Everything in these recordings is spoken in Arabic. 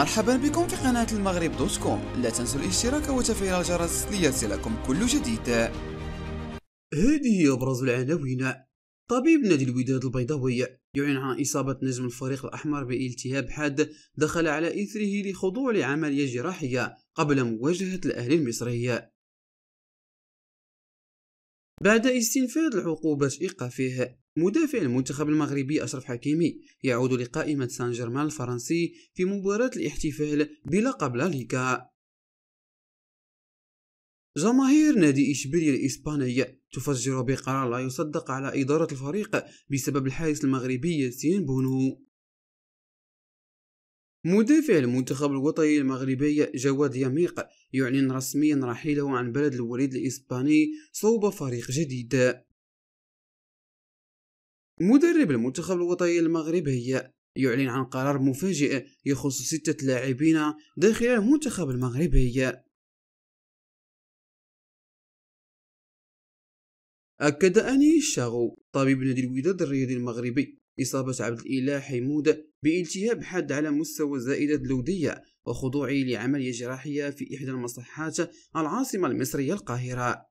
مرحبا بكم في قناة المغرب دوت كوم لا تنسوا الاشتراك وتفعيل الجرس ليصلكم كل جديد هذه هي أبرز العناوين طبيب نادي الوداد البيضاوي يعلن عن إصابة نجم الفريق الأحمر بالتهاب حاد دخل على إثره لخضوع لعملية جراحية قبل مواجهة الأهلي المصري بعد استنفاذ العقوبات إيقافه فيها مدافع المنتخب المغربي أشرف حكيمي يعود لقائمة سان جيرمان الفرنسي في مباراة الاحتفال بلقب ليغا جماهير نادي إشبيلية الإسبانية تفجر بقرار لا يصدق على إدارة الفريق بسبب الحارس المغربي ياسين بونو مدافع المنتخب الوطني المغربي جواد يميق يعلن رسميا رحيله عن بلد الوليد الإسباني صوب فريق جديد مدرب المنتخب الوطني المغربي يعلن عن قرار مفاجئ يخص ستة لاعبين داخل المنتخب المغربي أكد أني الشاغو طبيب نادي الوداد الرياضي المغربي إصابة عبد الإله حمود بالتهاب حاد على مستوى زائدة اللودية وخضوعه لعملية جراحية في إحدى المصحات العاصمة المصرية القاهرة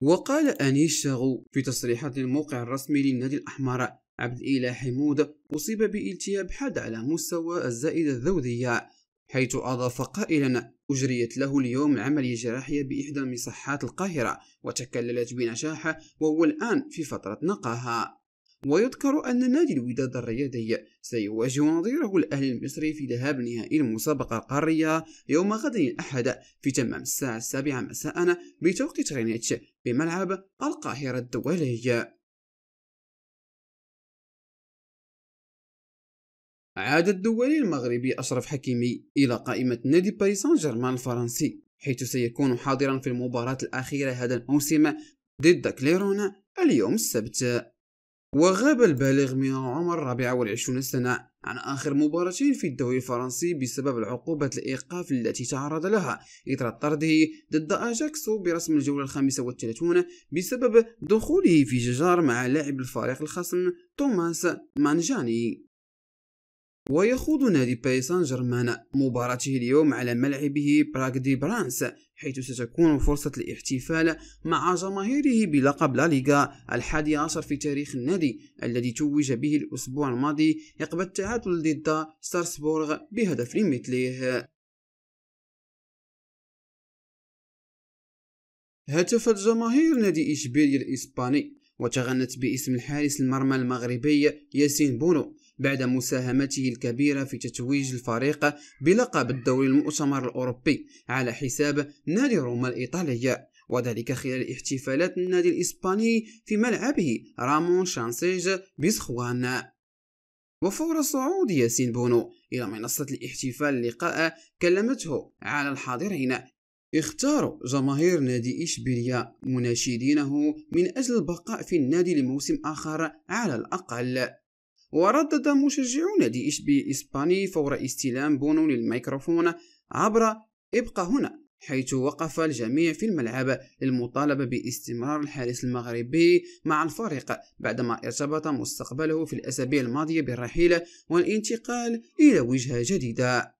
وقال أنيس شاغو في تصريحات الموقع الرسمي للنادي الأحمر عبد الإله حمود أصيب بالتهاب حاد على مستوى الزائدة الذودية حيث أضاف قائلا أجريت له اليوم عملية جراحية بإحدى مصحات القاهرة وتكللت بنجاح وهو الآن في فترة نقاهة ويذكر أن نادي الوداد الرياضي سيواجه نظيره الأهلي المصري في ذهاب نهائي المسابقة القارية يوم غد الأحد في تمام الساعة السابعة مساء بتوقيت غرينتش بملعب القاهرة الدولي عاد الدولي المغربي أشرف حكيمي إلى قائمة نادي باريس سان جيرمان الفرنسي حيث سيكون حاضرا في المباراة الأخيرة هذا الموسم ضد كليرون اليوم السبت وغاب البالغ من العمر 24 سنة عن آخر مباراتين في الدوري الفرنسي بسبب العقوبة الإيقاف التي تعرض لها إثر طرده ضد أجاكسو برسم الجولة الخامسة والثلاثون بسبب دخوله في جدار مع لاعب الفريق الخصم توماس مانجاني ويخوض نادي باريس سان جيرمان مباراته اليوم على ملعبه براغ دي برانس حيث ستكون فرصة الاحتفال مع جماهيره بلقب لا ليغا الحادي عشر في تاريخ النادي الذي توج به الأسبوع الماضي عقب التعادل ضد ستارسبورغ بهدف مثله هتفت جماهير نادي إشبيلية الإسباني وتغنت باسم الحارس المرمى المغربي ياسين بونو بعد مساهمته الكبيرة في تتويج الفريق بلقب الدوري المؤتمر الأوروبي على حساب نادي روما الإيطالية وذلك خلال احتفالات النادي الإسباني في ملعبه رامون شانسيج بسخوان وفور صعود ياسين بونو إلى منصة الاحتفال لقاء كلمته على الحاضرين اختاروا جماهير نادي إشبيلية مناشدينه من أجل البقاء في النادي لموسم آخر على الأقل وردد مشجعون دي إش بي إسباني فور استلام بونو للميكروفون عبر ابقى هنا حيث وقف الجميع في الملعب للمطالبة باستمرار الحارس المغربي مع الفريق بعدما ارتبط مستقبله في الأسابيع الماضية بالرحيل والانتقال إلى وجهة جديدة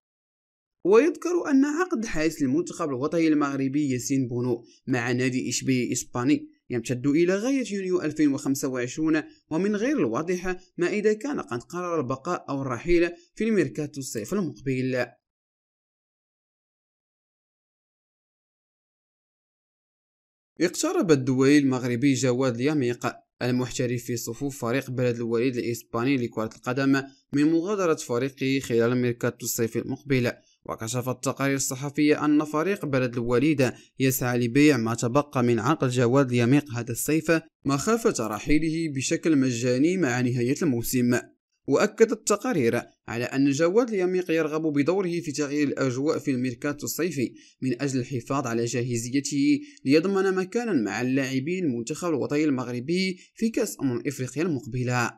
ويذكر أن عقد حارس المنتخب الوطني المغربي ياسين بونو مع نادي إشبي إسباني يمتد إلى غاية يونيو 2025 ومن غير الواضح ما إذا كان قد قرر البقاء أو الرحيل في الميركاتو الصيف المقبل اقترب الدولي المغربي جواد اليميق المحترف في صفوف فريق بلد الوليد الإسباني لكرة القدم من مغادرة فريقه خلال ميركاتو الصيف المقبل وكشفت تقارير الصحفية أن فريق بلد الوليدة يسعى لبيع ما تبقى من عقل جواد اليميق هذا الصيف مخافة رحيله بشكل مجاني مع نهاية الموسم وأكدت التقارير على أن جواد اليميق يرغب بدوره في تغيير الأجواء في الميركاتو الصيفي من أجل الحفاظ على جاهزيته ليضمن مكانا مع اللاعبين المنتخب الوطني المغربي في كأس أمم إفريقيا المقبلة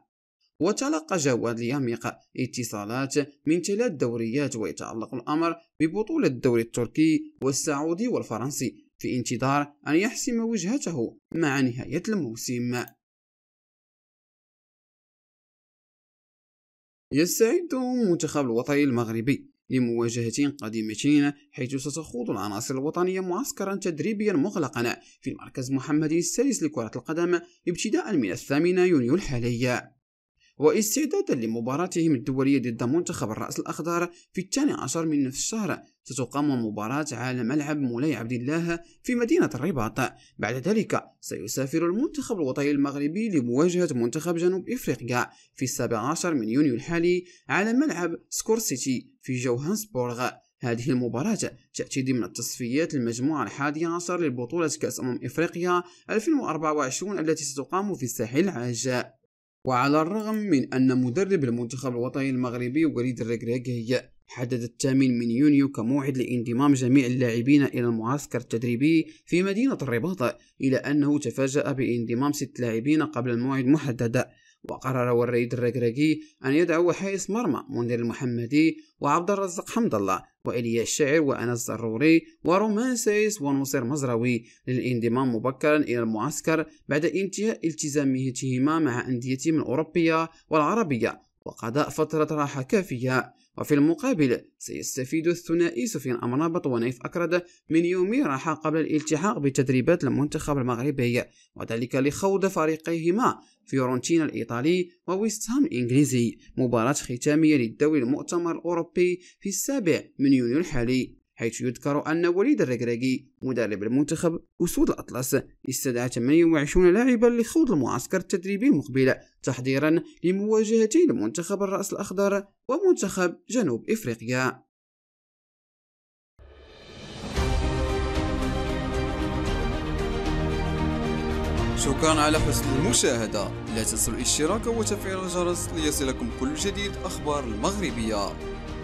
وتلقى جواد اليميق اتصالات من ثلاث دوريات ويتعلق الأمر ببطولة الدوري التركي والسعودي والفرنسي في انتظار أن يحسم وجهته مع نهاية الموسم يستعد منتخب الوطني المغربي لمواجهة قادمة حيث ستخوض العناصر الوطنية معسكرا تدريبيا مغلقا في المركز محمدي السادس لكرة القدم ابتداء من الثامنة يونيو الحالي واستعدادا لمباراتهم الدولية ضد منتخب الرأس الأخضر في الثاني عشر من نفس الشهر ستقام المباراة على ملعب مولاي عبد الله في مدينة الرباط بعد ذلك سيسافر المنتخب الوطني المغربي لمواجهة منتخب جنوب إفريقيا في السابع عشر من يونيو الحالي على ملعب سكور سيتي في جوهانسبورغ هذه المباراة تأتي ضمن تصفيات المجموعة الحادية عشر لبطولة كأس أمم إفريقيا 2024 التي ستقام في الساحل العاج وعلى الرغم من أن مدرب المنتخب الوطني المغربي وليد الركراكي حدد الثامن من يونيو كموعد لانضمام جميع اللاعبين إلى المعسكر التدريبي في مدينة الرباط إلى أنه تفاجأ بانضمام ست لاعبين قبل الموعد المحدد وقرر وريد الرقرقي أن يدعو حارس مرمى منذر المحمدي وعبد الرزق حمد الله وإليا الشاعر وأنس الزروري ورومان سيس ونصر مزروي للانضمام مبكرا إلى المعسكر بعد انتهاء التزاماتهما مع أنديتهم الأوروبية والعربية وقضاء فترة راحة كافية وفي المقابل سيستفيد الثنائي سفيان أمرابط ونيف أكرد من يومي راحة قبل الالتحاق بتدريبات المنتخب المغربي وذلك لخوض فريقيهما فيورنتينا الإيطالي وويستهام الإنجليزي مباراة ختامية للدوري المؤتمر الأوروبي في السابع من يونيو الحالي حيث يذكر أن وليد الركراكي مدرب المنتخب أسود الأطلس استدعى 28 لاعبا لخوض المعسكر التدريبي المقبل تحضيرا لمواجهتي منتخب الرأس الأخضر ومنتخب جنوب إفريقيا شكرا على حسن المشاهدة لا تنسوا الاشتراك وتفعيل الجرس ليصلكم كل جديد أخبار المغربية